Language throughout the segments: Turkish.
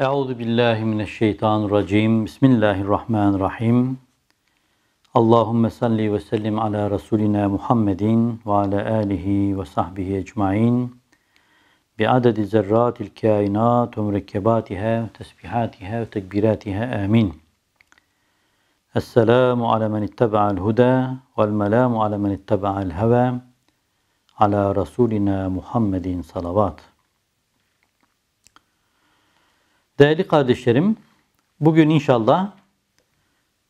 Euzu billahi mineşşeytanirracim. Bismillahirrahmanirrahim. Allahumme salli ve sellim ala Resulina Muhammedin ve ala alihi ve sahbihi ecmaîn. Bi adedi zerratil kainat ve mürekkebatiha, tesbihatiha ve tekbiratiha. Amin. Esselamu ala men ittaba'al huda vel melamu ala men ittaba'al heva. Ala Resulina Muhammedin salavat. Değerli kardeşlerim, bugün inşallah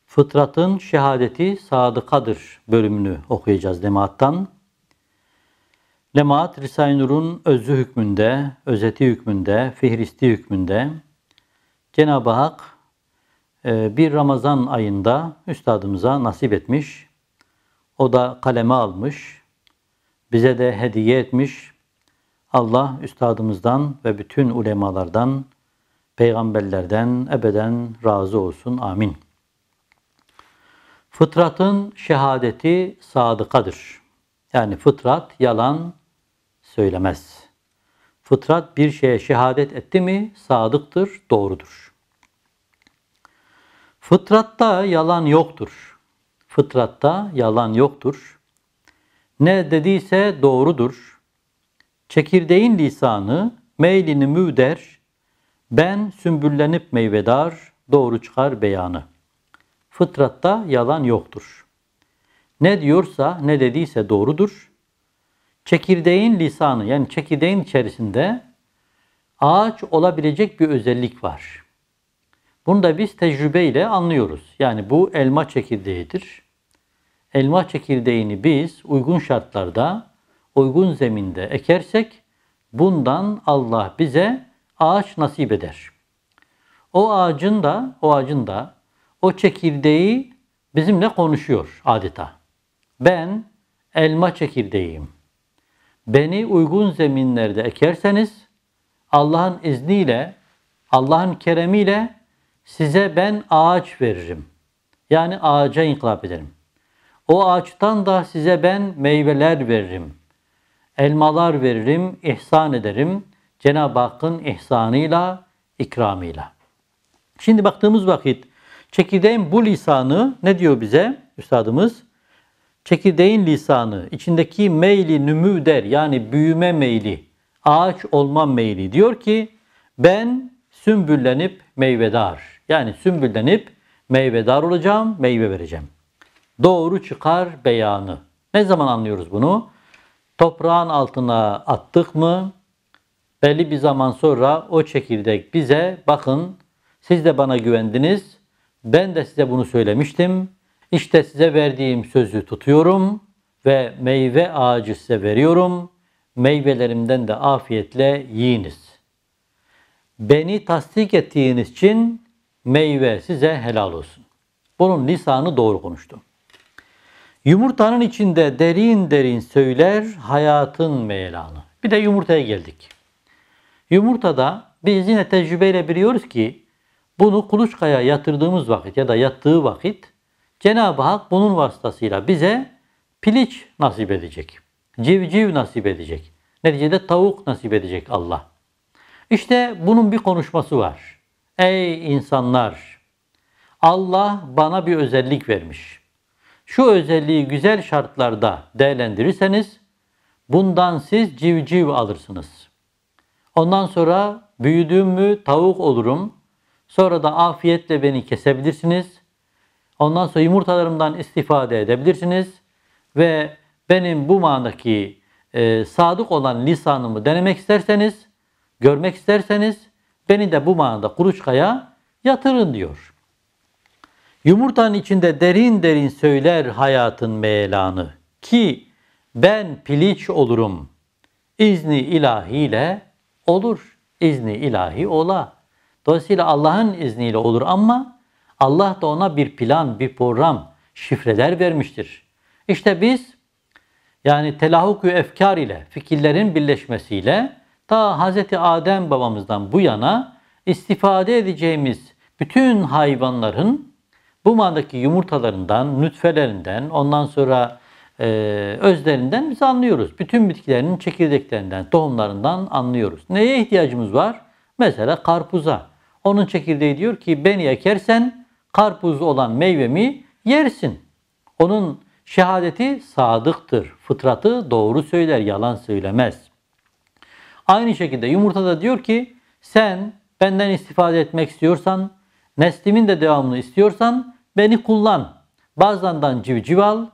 Fıtratın Şehadeti Sadıkadır bölümünü okuyacağız Lemaat'tan. Lemaat, Risale-i Nur'un özü hükmünde, özeti hükmünde, fihristi hükmünde Cenab-ı Hak e, bir Ramazan ayında üstadımıza nasip etmiş. O da kaleme almış, bize de hediye etmiş. Allah üstadımızdan ve bütün ulemalardan peygamberlerden ebeden razı olsun. Amin. Fıtratın şehadeti sadıkadır. Yani fıtrat yalan söylemez. Fıtrat bir şeye şehadet etti mi sadıktır, doğrudur. Fıtratta yalan yoktur. Fıtratta yalan yoktur. Ne dediyse doğrudur. Çekirdeğin lisanı meylini müder, ben sümbüllenip meyvedar, doğru çıkar beyanı. Fıtratta yalan yoktur. Ne diyorsa ne dediyse doğrudur. Çekirdeğin lisanı yani çekirdeğin içerisinde ağaç olabilecek bir özellik var. Bunu da biz tecrübeyle anlıyoruz. Yani bu elma çekirdeğidir. Elma çekirdeğini biz uygun şartlarda, uygun zeminde ekersek bundan Allah bize ağaç nasip eder. O ağacın da, o ağacın da o çekirdeği bizimle konuşuyor adeta. Ben elma çekirdeğiyim. Beni uygun zeminlerde ekerseniz Allah'ın izniyle, Allah'ın keremiyle size ben ağaç veririm. Yani ağaca inkılap ederim. O ağaçtan da size ben meyveler veririm. Elmalar veririm, ihsan ederim.'' Cenab-ı Hakk'ın ihsanıyla, ikramıyla. Şimdi baktığımız vakit çekirdeğin bu lisanı ne diyor bize üstadımız? Çekirdeğin lisanı içindeki meyli nümü der yani büyüme meyli, ağaç olma meyli diyor ki ben sümbüllenip meyvedar yani sümbüllenip meyvedar olacağım, meyve vereceğim. Doğru çıkar beyanı. Ne zaman anlıyoruz bunu? Toprağın altına attık mı? Belli bir zaman sonra o çekirdek bize bakın siz de bana güvendiniz. Ben de size bunu söylemiştim. İşte size verdiğim sözü tutuyorum ve meyve ağacı size veriyorum. Meyvelerimden de afiyetle yiyiniz. Beni tasdik ettiğiniz için meyve size helal olsun. Bunun lisanı doğru konuştu. Yumurtanın içinde derin derin söyler hayatın meyelanı. Bir de yumurtaya geldik. Yumurtada biz yine tecrübeyle biliyoruz ki bunu kuluçkaya yatırdığımız vakit ya da yattığı vakit Cenab-ı Hak bunun vasıtasıyla bize piliç nasip edecek. Civciv nasip edecek. Neticede tavuk nasip edecek Allah. İşte bunun bir konuşması var. Ey insanlar! Allah bana bir özellik vermiş. Şu özelliği güzel şartlarda değerlendirirseniz bundan siz civciv alırsınız.'' Ondan sonra büyüdüm mü tavuk olurum. Sonra da afiyetle beni kesebilirsiniz. Ondan sonra yumurtalarımdan istifade edebilirsiniz. Ve benim bu manadaki e, sadık olan lisanımı denemek isterseniz, görmek isterseniz beni de bu manada kuruçkaya yatırın diyor. Yumurtanın içinde derin derin söyler hayatın meyelanı ki ben piliç olurum. izni ilahiyle olur. İzni ilahi ola. Dolayısıyla Allah'ın izniyle olur ama Allah da ona bir plan, bir program, şifreler vermiştir. İşte biz yani telahukü efkar ile, fikirlerin birleşmesiyle ta Hz. Adem babamızdan bu yana istifade edeceğimiz bütün hayvanların bu mandaki yumurtalarından, nütfelerinden, ondan sonra e, özlerinden biz anlıyoruz. Bütün bitkilerinin çekirdeklerinden, tohumlarından anlıyoruz. Neye ihtiyacımız var? Mesela karpuza. Onun çekirdeği diyor ki beni ekersen karpuz olan meyvemi yersin. Onun şehadeti sadıktır. Fıtratı doğru söyler, yalan söylemez. Aynı şekilde yumurtada diyor ki sen benden istifade etmek istiyorsan, neslimin de devamını istiyorsan beni kullan. Bazandan civciv al,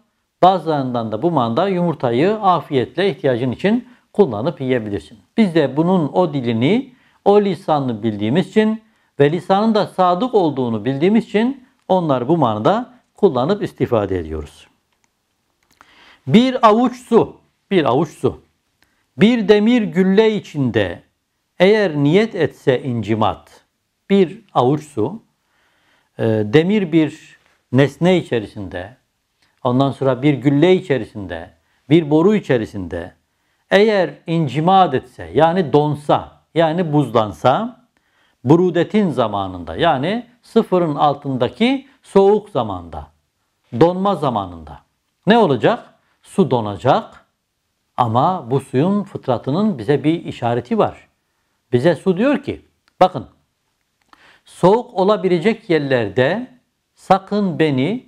Bazılarından da bu manda yumurtayı afiyetle ihtiyacın için kullanıp yiyebilirsin. Biz de bunun o dilini, o lisanını bildiğimiz için ve lisanın da sadık olduğunu bildiğimiz için onlar bu manada kullanıp istifade ediyoruz. Bir avuç su, bir avuç su. Bir demir gülle içinde eğer niyet etse incimat, bir avuç su, e, demir bir nesne içerisinde Ondan sonra bir gülle içerisinde, bir boru içerisinde eğer incimad etse yani donsa yani buzlansa burudetin zamanında yani sıfırın altındaki soğuk zamanda donma zamanında ne olacak? Su donacak ama bu suyun fıtratının bize bir işareti var. Bize su diyor ki bakın soğuk olabilecek yerlerde sakın beni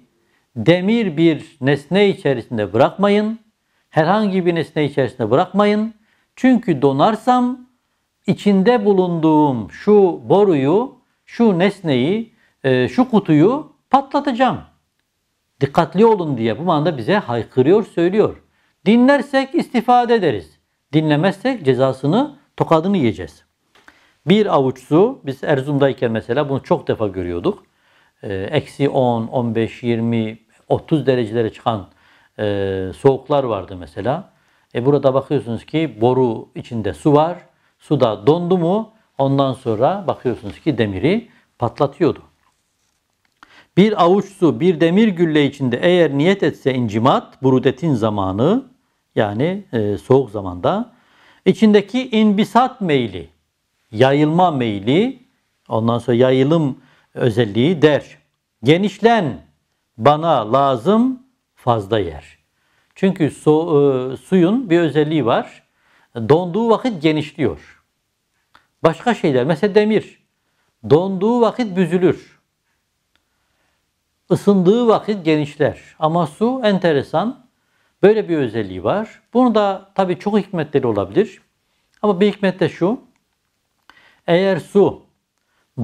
demir bir nesne içerisinde bırakmayın. Herhangi bir nesne içerisinde bırakmayın. Çünkü donarsam içinde bulunduğum şu boruyu, şu nesneyi, e, şu kutuyu patlatacağım. Dikkatli olun diye bu manada bize haykırıyor, söylüyor. Dinlersek istifade ederiz. Dinlemezsek cezasını, tokadını yiyeceğiz. Bir avuç su, biz Erzurum'dayken mesela bunu çok defa görüyorduk. Ee, eksi 10, 15, 20, 30 derecelere çıkan e, soğuklar vardı mesela. E burada bakıyorsunuz ki boru içinde su var. Su da dondu mu ondan sonra bakıyorsunuz ki demiri patlatıyordu. Bir avuç su bir demir gülle içinde eğer niyet etse incimat burudetin zamanı yani e, soğuk zamanda içindeki inbisat meyli, yayılma meyli, ondan sonra yayılım özelliği der. Genişlen bana lazım fazla yer. Çünkü so, e, suyun bir özelliği var. Donduğu vakit genişliyor. Başka şeyler mesela demir donduğu vakit büzülür. Isındığı vakit genişler. Ama su enteresan. Böyle bir özelliği var. Bunu da tabii çok hikmetleri olabilir. Ama bir hikmet de şu. Eğer su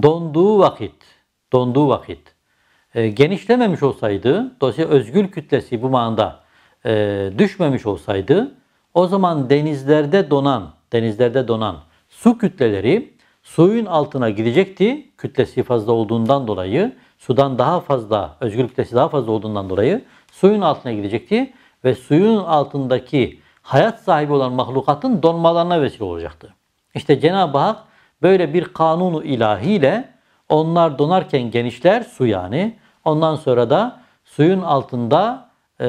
donduğu vakit donduğu vakit e, genişlememiş olsaydı, dolayısıyla özgül kütlesi bu manada e, düşmemiş olsaydı, o zaman denizlerde donan, denizlerde donan su kütleleri suyun altına gidecekti. Kütlesi fazla olduğundan dolayı, sudan daha fazla, özgür kütlesi daha fazla olduğundan dolayı suyun altına gidecekti ve suyun altındaki hayat sahibi olan mahlukatın donmalarına vesile olacaktı. İşte Cenab-ı Hak böyle bir kanunu ilahiyle onlar donarken genişler, su yani. Ondan sonra da suyun altında e,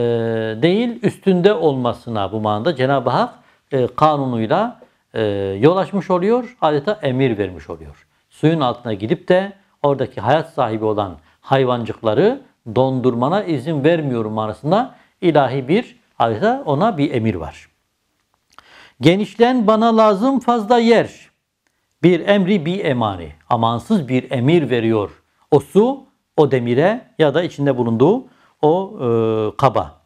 değil üstünde olmasına bu manada Cenab-ı Hak e, kanunuyla e, yol açmış oluyor. Adeta emir vermiş oluyor. Suyun altına gidip de oradaki hayat sahibi olan hayvancıkları dondurmana izin vermiyorum arasında ilahi bir adeta ona bir emir var. Genişlen bana lazım fazla yer. Bir emri bir emani. Amansız bir emir veriyor. O su, o demire ya da içinde bulunduğu o e, kaba.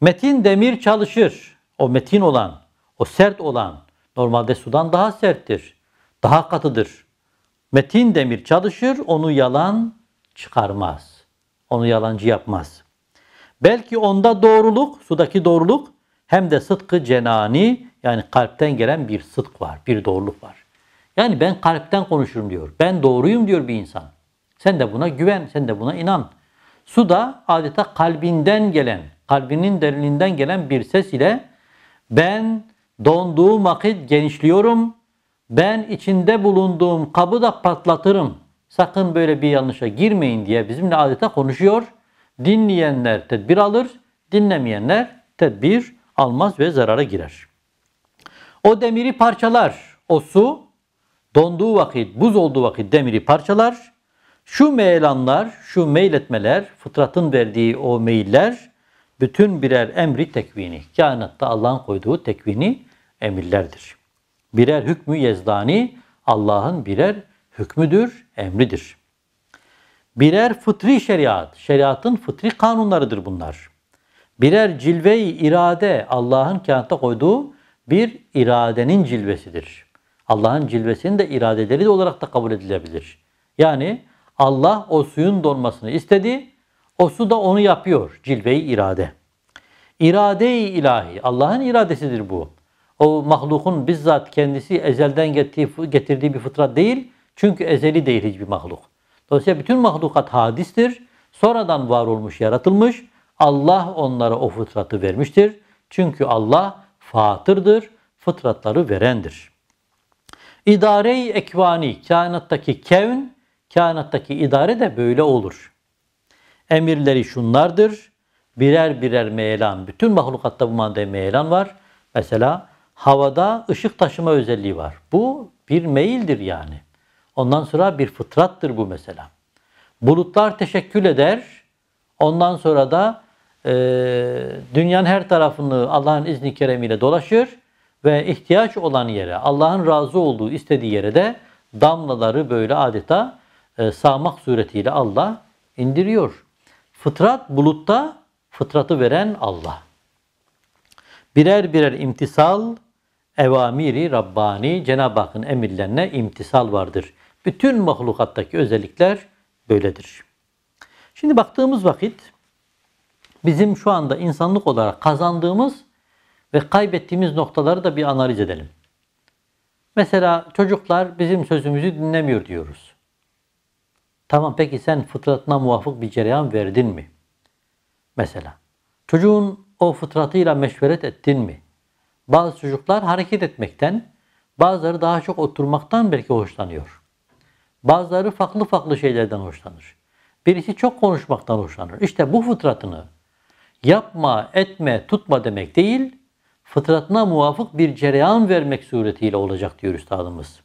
Metin demir çalışır. O metin olan, o sert olan normalde sudan daha serttir. Daha katıdır. Metin demir çalışır, onu yalan çıkarmaz. Onu yalancı yapmaz. Belki onda doğruluk, sudaki doğruluk hem de sıdkı cenani yani kalpten gelen bir sıdk var, bir doğruluk var. Yani ben kalpten konuşurum diyor. Ben doğruyum diyor bir insan. Sen de buna güven, sen de buna inan. Su da adeta kalbinden gelen, kalbinin derininden gelen bir ses ile ben donduğu vakit genişliyorum. Ben içinde bulunduğum kabı da patlatırım. Sakın böyle bir yanlışa girmeyin diye bizimle adeta konuşuyor. Dinleyenler tedbir alır, dinlemeyenler tedbir almaz ve zarara girer. O demiri parçalar, o su donduğu vakit, buz olduğu vakit demiri parçalar. Şu meylanlar, şu meyletmeler, fıtratın verdiği o meyiller bütün birer emri tekvini. Kainatta Allah'ın koyduğu tekvini emirlerdir. Birer hükmü yezdani Allah'ın birer hükmüdür, emridir. Birer fıtri şeriat, şeriatın fıtri kanunlarıdır bunlar. Birer cilve-i irade Allah'ın kainatta koyduğu bir iradenin cilvesidir. Allah'ın cilvesini de iradeleri de olarak da kabul edilebilir. Yani Allah o suyun donmasını istedi. O su da onu yapıyor. Cilveyi irade. İrade-i ilahi. Allah'ın iradesidir bu. O mahlukun bizzat kendisi ezelden getirdiği bir fıtrat değil. Çünkü ezeli değil hiçbir mahluk. Dolayısıyla bütün mahlukat hadistir. Sonradan var olmuş, yaratılmış. Allah onlara o fıtratı vermiştir. Çünkü Allah fatırdır, fıtratları verendir. İdare-i ekvani, kainattaki kevn, kainattaki idare de böyle olur. Emirleri şunlardır. Birer birer meylan, Bütün mahlukatta bu manada meylan var. Mesela havada ışık taşıma özelliği var. Bu bir meyildir yani. Ondan sonra bir fıtrattır bu mesela. Bulutlar teşekkül eder. Ondan sonra da e, dünyanın her tarafını Allah'ın izni keremiyle dolaşır ve ihtiyaç olan yere, Allah'ın razı olduğu istediği yere de damlaları böyle adeta e, sağmak suretiyle Allah indiriyor. Fıtrat bulutta fıtratı veren Allah. Birer birer imtisal evamiri Rabbani Cenab-ı Hakk'ın emirlerine imtisal vardır. Bütün mahlukattaki özellikler böyledir. Şimdi baktığımız vakit bizim şu anda insanlık olarak kazandığımız ve kaybettiğimiz noktaları da bir analiz edelim. Mesela çocuklar bizim sözümüzü dinlemiyor diyoruz. Tamam peki sen fıtratına muvafık bir cereyan verdin mi? Mesela çocuğun o fıtratıyla meşveret ettin mi? Bazı çocuklar hareket etmekten, bazıları daha çok oturmaktan belki hoşlanıyor. Bazıları farklı farklı şeylerden hoşlanır. Birisi çok konuşmaktan hoşlanır. İşte bu fıtratını yapma, etme, tutma demek değil, fıtratına muvafık bir cereyan vermek suretiyle olacak diyor üstadımız.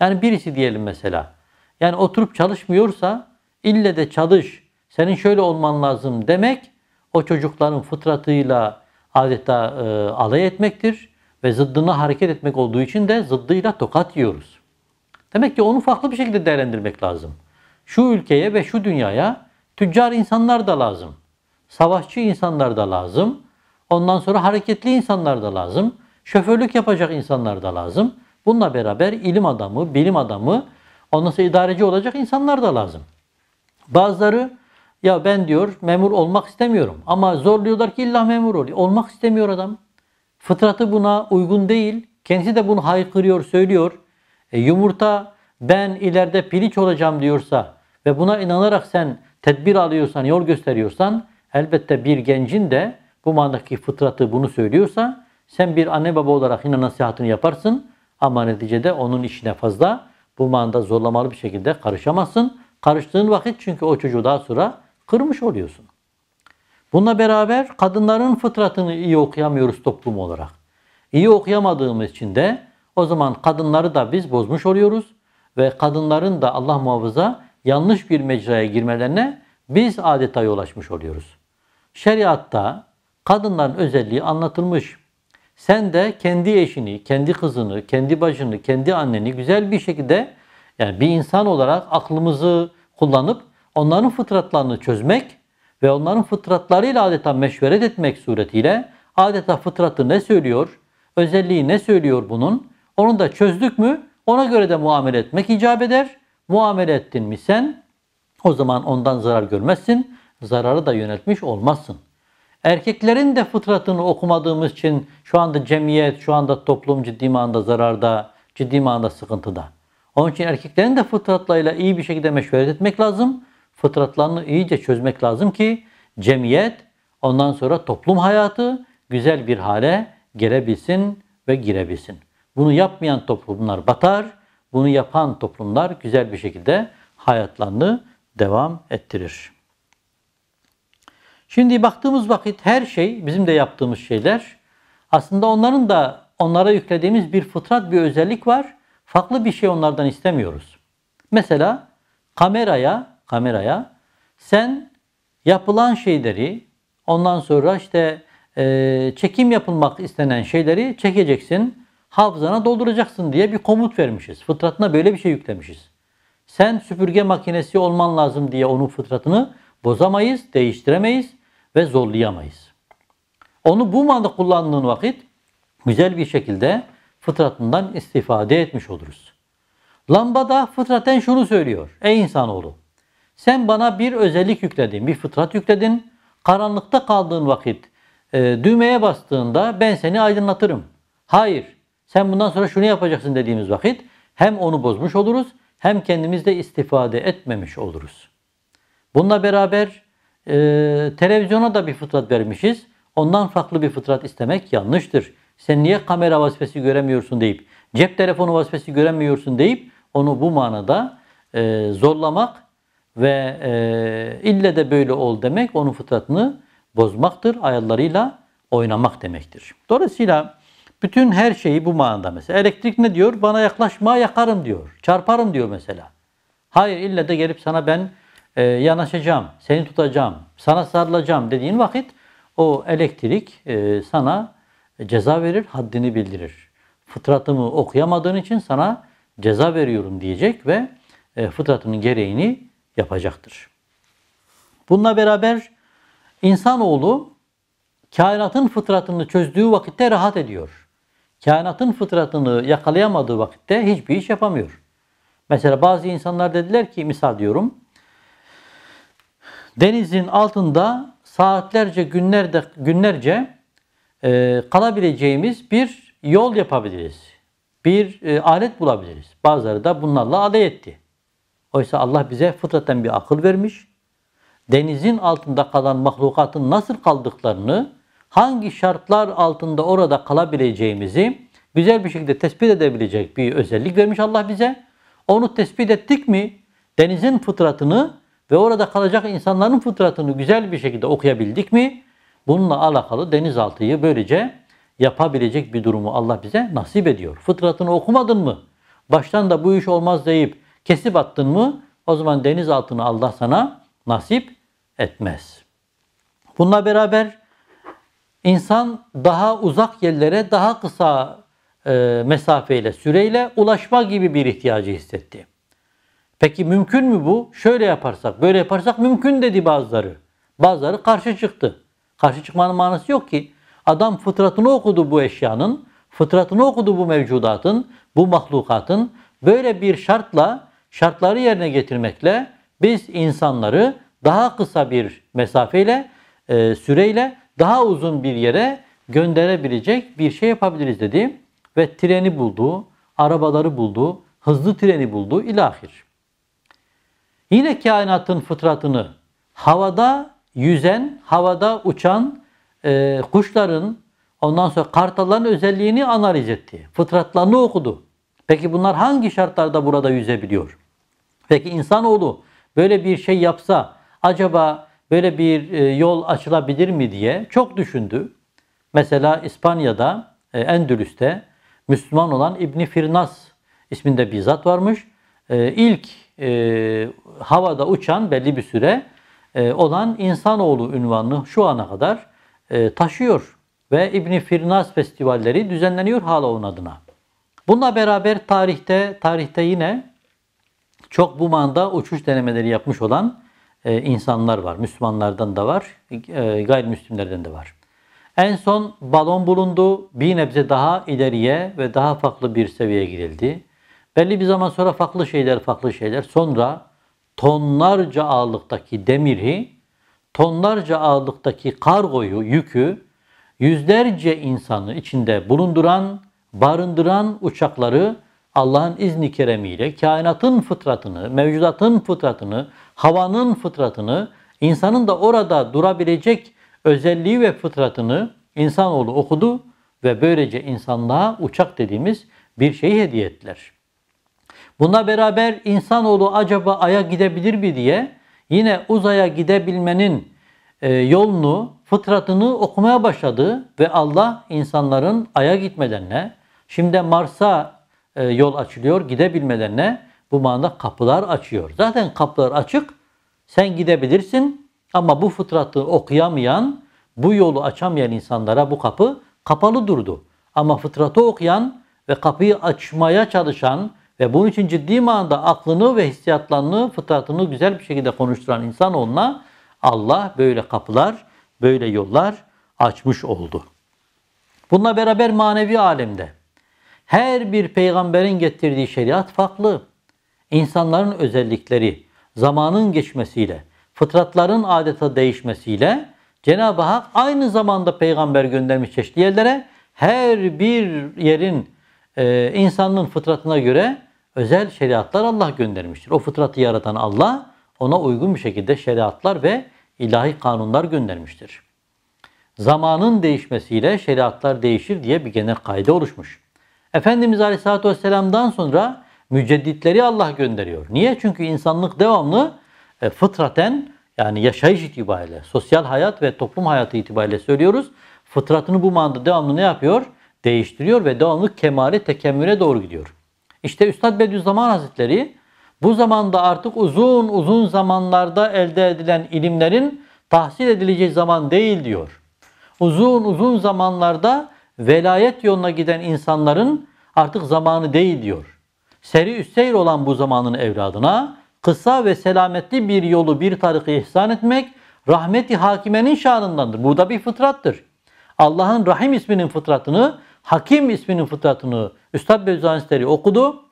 Yani birisi diyelim mesela. Yani oturup çalışmıyorsa ille de çalış, senin şöyle olman lazım demek o çocukların fıtratıyla adeta e, alay etmektir ve zıddına hareket etmek olduğu için de zıddıyla tokat yiyoruz. Demek ki onu farklı bir şekilde değerlendirmek lazım. Şu ülkeye ve şu dünyaya tüccar insanlar da lazım. Savaşçı insanlar da lazım. Ondan sonra hareketli insanlar da lazım. Şoförlük yapacak insanlar da lazım. Bununla beraber ilim adamı, bilim adamı, ondan sonra idareci olacak insanlar da lazım. Bazıları ya ben diyor memur olmak istemiyorum ama zorluyorlar ki illa memur ol. Olmak istemiyor adam. Fıtratı buna uygun değil. Kendisi de bunu haykırıyor, söylüyor. E, yumurta ben ileride piliç olacağım diyorsa ve buna inanarak sen tedbir alıyorsan, yol gösteriyorsan elbette bir gencin de bu manadaki fıtratı bunu söylüyorsa sen bir anne baba olarak yine nasihatını yaparsın ama neticede onun işine fazla bu manada zorlamalı bir şekilde karışamazsın. Karıştığın vakit çünkü o çocuğu daha sonra kırmış oluyorsun. Bununla beraber kadınların fıtratını iyi okuyamıyoruz toplum olarak. İyi okuyamadığımız için de o zaman kadınları da biz bozmuş oluyoruz ve kadınların da Allah muhafaza yanlış bir mecraya girmelerine biz adeta yol açmış oluyoruz. Şeriatta Kadınların özelliği anlatılmış. Sen de kendi eşini, kendi kızını, kendi bacını, kendi anneni güzel bir şekilde yani bir insan olarak aklımızı kullanıp onların fıtratlarını çözmek ve onların fıtratlarıyla adeta meşveret etmek suretiyle adeta fıtratı ne söylüyor, özelliği ne söylüyor bunun, onu da çözdük mü ona göre de muamele etmek icap eder. Muamele ettin mi sen o zaman ondan zarar görmezsin, zararı da yönetmiş olmazsın. Erkeklerin de fıtratını okumadığımız için şu anda cemiyet, şu anda toplum ciddi manada zararda, ciddi manada sıkıntıda. Onun için erkeklerin de fıtratlarıyla iyi bir şekilde meşveret etmek lazım. Fıtratlarını iyice çözmek lazım ki cemiyet, ondan sonra toplum hayatı güzel bir hale gelebilsin ve girebilsin. Bunu yapmayan toplumlar batar, bunu yapan toplumlar güzel bir şekilde hayatlarını devam ettirir. Şimdi baktığımız vakit her şey, bizim de yaptığımız şeyler aslında onların da onlara yüklediğimiz bir fıtrat bir özellik var. Farklı bir şey onlardan istemiyoruz. Mesela kameraya, kameraya sen yapılan şeyleri ondan sonra işte e, çekim yapılmak istenen şeyleri çekeceksin, hafızana dolduracaksın diye bir komut vermişiz. Fıtratına böyle bir şey yüklemişiz. Sen süpürge makinesi olman lazım diye onun fıtratını bozamayız, değiştiremeyiz ve zorlayamayız. Onu bu manada kullandığın vakit güzel bir şekilde fıtratından istifade etmiş oluruz. Lambada fıtraten şunu söylüyor. Ey insanoğlu sen bana bir özellik yükledin, bir fıtrat yükledin. Karanlıkta kaldığın vakit e, düğmeye bastığında ben seni aydınlatırım. Hayır sen bundan sonra şunu yapacaksın dediğimiz vakit hem onu bozmuş oluruz hem kendimizde istifade etmemiş oluruz. Bununla beraber e, televizyona da bir fıtrat vermişiz. Ondan farklı bir fıtrat istemek yanlıştır. Sen niye kamera vazifesi göremiyorsun deyip, cep telefonu vazifesi göremiyorsun deyip onu bu manada e, zorlamak ve e, ille de böyle ol demek onun fıtratını bozmaktır. Ayarlarıyla oynamak demektir. Dolayısıyla bütün her şeyi bu manada mesela. Elektrik ne diyor? Bana yaklaşma yakarım diyor. Çarparım diyor mesela. Hayır ille de gelip sana ben e, yanaşacağım, seni tutacağım, sana sarılacağım dediğin vakit o elektrik e, sana ceza verir, haddini bildirir. Fıtratımı okuyamadığın için sana ceza veriyorum diyecek ve e, fıtratının gereğini yapacaktır. Bununla beraber insanoğlu kainatın fıtratını çözdüğü vakitte rahat ediyor. Kainatın fıtratını yakalayamadığı vakitte hiçbir iş yapamıyor. Mesela bazı insanlar dediler ki misal diyorum denizin altında saatlerce, günlerde, günlerce e, kalabileceğimiz bir yol yapabiliriz. Bir e, alet bulabiliriz. Bazıları da bunlarla alay etti. Oysa Allah bize fıtraten bir akıl vermiş. Denizin altında kalan mahlukatın nasıl kaldıklarını, hangi şartlar altında orada kalabileceğimizi güzel bir şekilde tespit edebilecek bir özellik vermiş Allah bize. Onu tespit ettik mi denizin fıtratını ve orada kalacak insanların fıtratını güzel bir şekilde okuyabildik mi? Bununla alakalı denizaltıyı böylece yapabilecek bir durumu Allah bize nasip ediyor. Fıtratını okumadın mı? Baştan da bu iş olmaz deyip kesip attın mı? O zaman denizaltını Allah sana nasip etmez. Bununla beraber insan daha uzak yerlere daha kısa e, mesafeyle, süreyle ulaşma gibi bir ihtiyacı hissetti. Peki mümkün mü bu? Şöyle yaparsak, böyle yaparsak mümkün dedi bazıları. Bazıları karşı çıktı. Karşı çıkmanın manası yok ki. Adam fıtratını okudu bu eşyanın, fıtratını okudu bu mevcudatın, bu mahlukatın. Böyle bir şartla, şartları yerine getirmekle biz insanları daha kısa bir mesafeyle, e, süreyle daha uzun bir yere gönderebilecek bir şey yapabiliriz dedi. Ve treni buldu, arabaları buldu, hızlı treni buldu ilahir. Yine kainatın fıtratını havada yüzen, havada uçan e, kuşların ondan sonra kartalların özelliğini analiz etti. Fıtratlarını okudu. Peki bunlar hangi şartlarda burada yüzebiliyor? Peki insanoğlu böyle bir şey yapsa acaba böyle bir e, yol açılabilir mi diye çok düşündü. Mesela İspanya'da, e, Endülüs'te Müslüman olan İbni Firnas isminde bir zat varmış. E, ilk e, havada uçan belli bir süre e, olan insanoğlu ünvanını şu ana kadar e, taşıyor. Ve İbni Firnas festivalleri düzenleniyor hala onun adına. Bununla beraber tarihte tarihte yine çok bu manda uçuş denemeleri yapmış olan e, insanlar var. Müslümanlardan da var, e, gayrimüslimlerden de var. En son balon bulundu. Bir nebze daha ileriye ve daha farklı bir seviyeye girildi. Belli bir zaman sonra farklı şeyler farklı şeyler. Sonra tonlarca ağırlıktaki demiri, tonlarca ağırlıktaki kargoyu, yükü, yüzlerce insanı içinde bulunduran, barındıran uçakları Allah'ın izni keremiyle kainatın fıtratını, mevcudatın fıtratını, havanın fıtratını, insanın da orada durabilecek özelliği ve fıtratını insanoğlu okudu ve böylece insanlığa uçak dediğimiz bir şeyi hediye ettiler.'' Buna beraber insanoğlu acaba Ay'a gidebilir mi diye yine uzaya gidebilmenin e, yolunu, fıtratını okumaya başladı ve Allah insanların Ay'a gitmelerine, şimdi Mars'a e, yol açılıyor, gidebilmelerine bu manada kapılar açıyor. Zaten kapılar açık, sen gidebilirsin ama bu fıtratı okuyamayan, bu yolu açamayan insanlara bu kapı kapalı durdu. Ama fıtratı okuyan ve kapıyı açmaya çalışan, ve bunun için ciddi manada aklını ve hissiyatlarını, fıtratını güzel bir şekilde konuşturan insanoğluna Allah böyle kapılar, böyle yollar açmış oldu. Bununla beraber manevi alemde her bir peygamberin getirdiği şeriat farklı. İnsanların özellikleri zamanın geçmesiyle, fıtratların adeta değişmesiyle Cenab-ı Hak aynı zamanda peygamber göndermiş çeşitli yerlere her bir yerin e, insanın fıtratına göre özel şeriatlar Allah göndermiştir. O fıtratı yaratan Allah ona uygun bir şekilde şeriatlar ve ilahi kanunlar göndermiştir. Zamanın değişmesiyle şeriatlar değişir diye bir genel kaide oluşmuş. Efendimiz Aleyhisselatü Vesselam'dan sonra mücedditleri Allah gönderiyor. Niye? Çünkü insanlık devamlı e, fıtraten yani yaşayış itibariyle, sosyal hayat ve toplum hayatı itibariyle söylüyoruz. Fıtratını bu manada devamlı ne yapıyor? Değiştiriyor ve devamlı kemale, tekemmüle doğru gidiyor. İşte Üstad Bediüzzaman Hazretleri bu zamanda artık uzun uzun zamanlarda elde edilen ilimlerin tahsil edileceği zaman değil diyor. Uzun uzun zamanlarda velayet yoluna giden insanların artık zamanı değil diyor. Seri üsseyr olan bu zamanın evladına kısa ve selametli bir yolu bir tarikı ihsan etmek rahmeti hakimenin şanındandır. Bu da bir fıtrattır. Allah'ın Rahim isminin fıtratını, Hakim isminin fıtratını Üstad Bevzu Hazretleri okudu.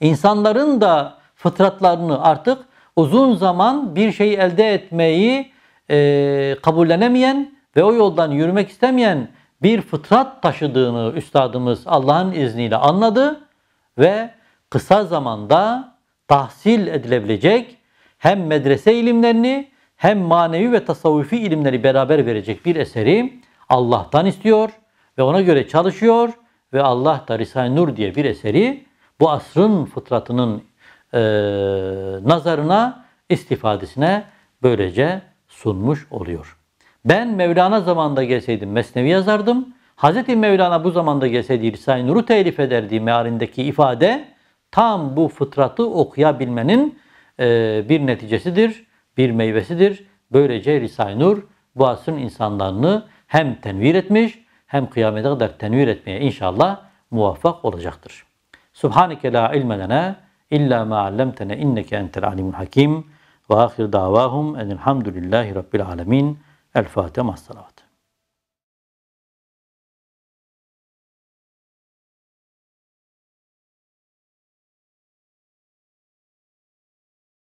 İnsanların da fıtratlarını artık uzun zaman bir şey elde etmeyi e, kabullenemeyen ve o yoldan yürümek istemeyen bir fıtrat taşıdığını üstadımız Allah'ın izniyle anladı ve kısa zamanda tahsil edilebilecek hem medrese ilimlerini hem manevi ve tasavvufi ilimleri beraber verecek bir eseri Allah'tan istiyor ve ona göre çalışıyor ve Allah da Risale-i Nur diye bir eseri bu asrın fıtratının e, nazarına, istifadesine böylece sunmuş oluyor. Ben Mevlana zamanında gelseydim Mesnevi yazardım. Hz. Mevlana bu zamanda gelseydi Risale-i Nur'u telif ederdi mealindeki ifade tam bu fıtratı okuyabilmenin e, bir neticesidir, bir meyvesidir. Böylece Risale-i Nur bu asrın insanlarını hem tenvir etmiş hem kıyamete kadar tenvir etmeye inşallah muvaffak olacaktır. Subhaneke la ilme lene illa ma allamtene inneke entel alimul hakim ve ahir davahum enilhamdülillahi rabbil alamin El Fatiha salavat.